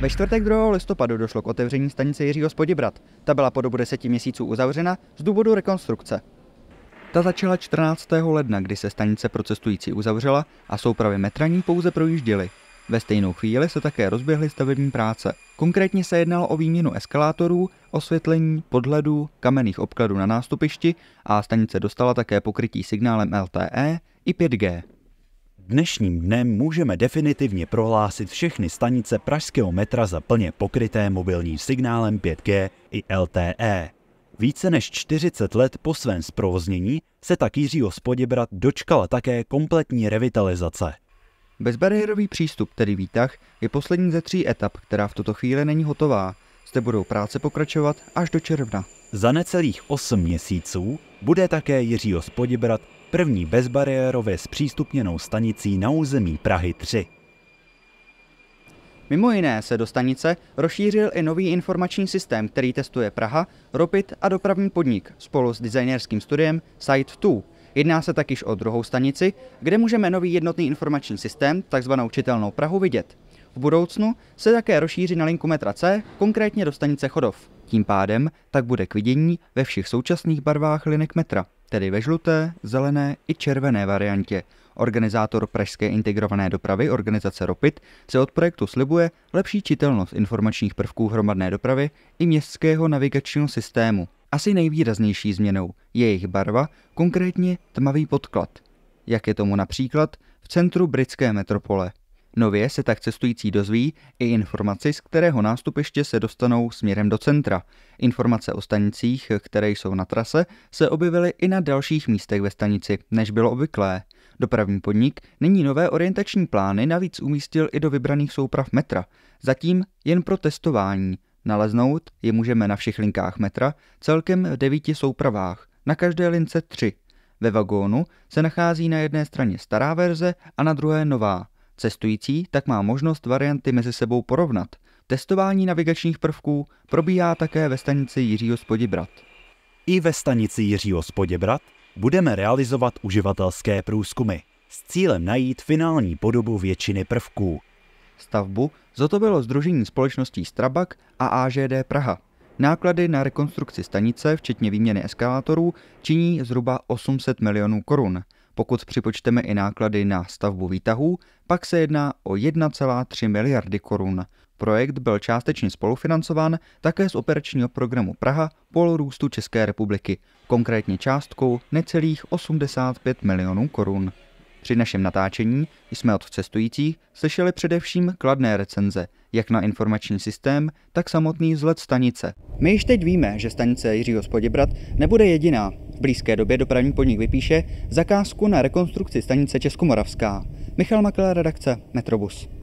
Ve čtvrtek 2. listopadu došlo k otevření stanice Jiřího Spodibrat. Ta byla po dobu deseti měsíců uzavřena z důvodu rekonstrukce. Ta začala 14. ledna, kdy se stanice pro cestující uzavřela a soupravy metraní pouze projížděly. Ve stejnou chvíli se také rozběhly stavební práce. Konkrétně se jednalo o výměnu eskalátorů, osvětlení, podhledů, kamenných obkladů na nástupišti a stanice dostala také pokrytí signálem LTE i 5G. Dnešním dnem můžeme definitivně prohlásit všechny stanice pražského metra za plně pokryté mobilním signálem 5G i LTE. Více než 40 let po svém zprovoznění se tak Jiřího Spoděbrat dočkala také kompletní revitalizace. Bezbariérový přístup, tedy výtah, je poslední ze tří etap, která v tuto chvíli není hotová. Zde budou práce pokračovat až do června. Za necelých 8 měsíců bude také Jiří Spodibrat první bezbariérově zpřístupněnou stanicí na území Prahy 3. Mimo jiné se do stanice rozšířil i nový informační systém, který testuje Praha, Ropit a dopravní podnik spolu s designerským studiem Site 2. Jedná se takyž o druhou stanici, kde můžeme nový jednotný informační systém, takzvanou čitelnou Prahu, vidět. V budoucnu se také rozšíří na linku metra C, konkrétně do stanice Chodov. Tím pádem tak bude k vidění ve všech současných barvách linek metra, tedy ve žluté, zelené i červené variantě. Organizátor Pražské integrované dopravy organizace ROPIT se od projektu slibuje lepší čitelnost informačních prvků hromadné dopravy i městského navigačního systému. Asi nejvýraznější změnou je jejich barva, konkrétně tmavý podklad, jak je tomu například v centru britské metropole. Nově se tak cestující dozví i informaci, z kterého nástupiště se dostanou směrem do centra. Informace o stanicích, které jsou na trase, se objevily i na dalších místech ve stanici, než bylo obvyklé. Dopravní podnik nyní nové orientační plány navíc umístil i do vybraných souprav metra, zatím jen pro testování. Naleznout je můžeme na všech linkách metra, celkem v devíti soupravách, na každé lince tři. Ve vagónu se nachází na jedné straně stará verze a na druhé nová. Cestující tak má možnost varianty mezi sebou porovnat. Testování navigačních prvků probíhá také ve stanici Jiřího Spoděbrat. I ve stanici Jiřího Spoděbrat budeme realizovat uživatelské průzkumy s cílem najít finální podobu většiny prvků. Stavbu zotovilo Združení společností Strabak a AŽD Praha. Náklady na rekonstrukci stanice, včetně výměny eskalátorů, činí zhruba 800 milionů korun. Pokud připočteme i náklady na stavbu výtahů, pak se jedná o 1,3 miliardy korun. Projekt byl částečně spolufinancován také z operačního programu Praha polorůstu České republiky, konkrétně částkou necelých 85 milionů korun. Při našem natáčení jsme od cestujících slyšeli především kladné recenze, jak na informační systém, tak samotný vzhled stanice. My již teď víme, že stanice Jiřího Spoděbrat nebude jediná, v blízké době dopravní podnik vypíše zakázku na rekonstrukci stanice Českomoravská. Michal Makler, redakce Metrobus.